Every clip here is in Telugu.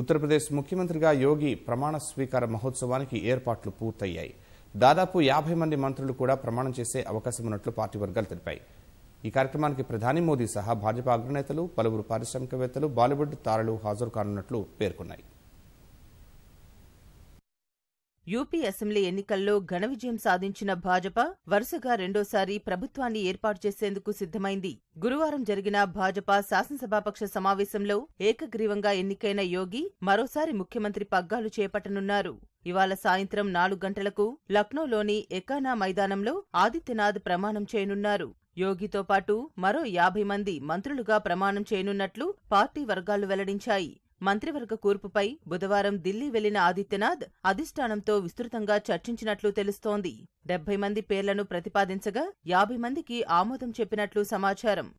ఉత్తరప్రదేశ్ ముఖ్యమంత్రిగా యోగి ప్రమాణ స్వీకార మహోత్సవానికి ఏర్పాట్లు పూర్తయ్యాయి దాదాపు యాభై మంది మంత్రులు కూడా ప్రమాణం చేసే అవకాశం ఉన్నట్లు పార్టీ వర్గాలు తెలిపాయి ఈ కార్యక్రమానికి ప్రధాని మోదీ సహా భాజపా అగ్రనేతలు పలువురు పారిశ్రామికవేత్తలు బాలీవుడ్ తారలు హాజరు కానున్నట్లు పేర్కొన్నాయి యూపీ అసెంబ్లీ ఎన్నికల్లో ఘన విజయం సాధించిన భాజపా వరుసగా రెండోసారి ప్రభుత్వాన్ని ఏర్పాటు చేసేందుకు సిద్దమైంది గురువారం జరిగిన భాజపా శాసనసభాపక్ష సమావేశంలో ఏకగ్రీవంగా ఎన్నికైన యోగి మరోసారి ముఖ్యమంత్రి పగ్గాలు చేపట్టనున్నారు ఇవాళ సాయంత్రం నాలుగు గంటలకు లక్నోలోని ఎకానా మైదానంలో ఆదిత్యనాథ్ ప్రమాణం చేయనున్నారు యోగితో పాటు మరో యాభై మంది మంత్రులుగా ప్రమాణం చేయనున్నట్లు పార్టీ వర్గాలు వెల్లడించాయి మంత్రివర్గ కూర్పుపై బుధవారం ఢిల్లీ వెళ్లిన ఆదిత్యనాథ్ అధిష్టానంతో విస్తృతంగా చర్చించినట్లు తెలుస్తోంది డెబ్బై మంది పేర్లను ప్రతిపాదించగా యాభై మందికి ఆమోదం చెప్పినట్లు సమాచారం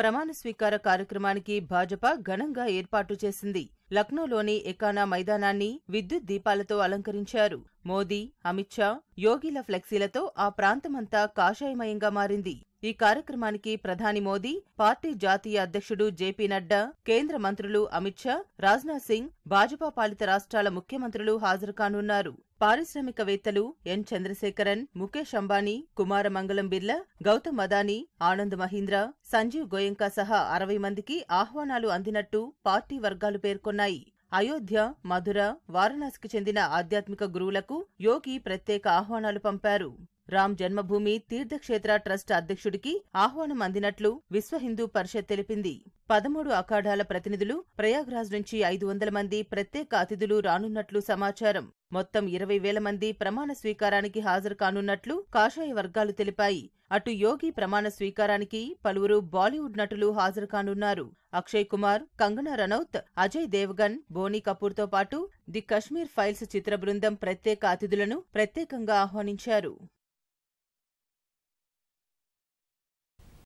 ప్రమాణ స్వీకార కార్యక్రమానికి భాజపా ఘనంగా ఏర్పాటు చేసింది లక్నోలోని ఎకానా మైదానాన్ని విద్యుత్ దీపాలతో అలంకరించారు మోదీ అమిత్ షా యోగిల ఫ్లెక్సీలతో ఆ ప్రాంతమంతా కాషాయమయంగా మారింది ఈ కార్యక్రమానికి ప్రధాని మోదీ పార్టీ జాతీయ అధ్యక్షుడు జేపీ నడ్డా కేంద్ర మంత్రులు అమిత్ షా రాజ్నాథ్ సింగ్ భాజపా పాలిత రాష్ట్రాల ముఖ్యమంత్రులు హాజరుకానున్నారు పారిశ్రామికవేత్తలు ఎన్ చంద్రశేఖరన్ ముఖేష్ అంబానీ కుమారమంగళం బిర్లా గౌతమ్ అదానీ ఆనంద్ మహీంద్ర సంజీవ్ గోయంకా సహా అరవై మందికి ఆహ్వానాలు అందినట్టు పార్టీ వర్గాలు పేర్కొన్నాయి అయోధ్య మధుర వారణాసికి చెందిన ఆధ్యాత్మిక గురువులకు యోగి ప్రత్యేక ఆహ్వానాలు పంపారు రామ్ జన్మభూమి తీర్థక్షేత్ర ట్రస్ట్ అధ్యక్షుడికి ఆహ్వానం అందినట్లు విశ్వ హిందూ పరిషత్ తెలిపింది పదమూడు అఖాడాల ప్రతినిధులు ప్రయాగ్రాజ్ నుంచి ఐదు వందల మంది ప్రత్యేక అతిథులు రానున్నట్లు సమాచారం మొత్తం ఇరవై వేల మంది ప్రమాణ స్వీకారానికి హాజరు కానున్నట్లు కాషాయ వర్గాలు తెలిపాయి అటు యోగి ప్రమాణ స్వీకారానికి పలువురు బాలీవుడ్ నటులు హాజరు కానున్నారు అక్షయ్ కుమార్ కంగనా రనౌత్ అజయ్ దేవ్గన్ బోనీ కపూర్తో పాటు ది కశ్మీర్ ఫైల్స్ చిత్ర బృందం ప్రత్యేక అతిథులను ప్రత్యేకంగా ఆహ్వానించారు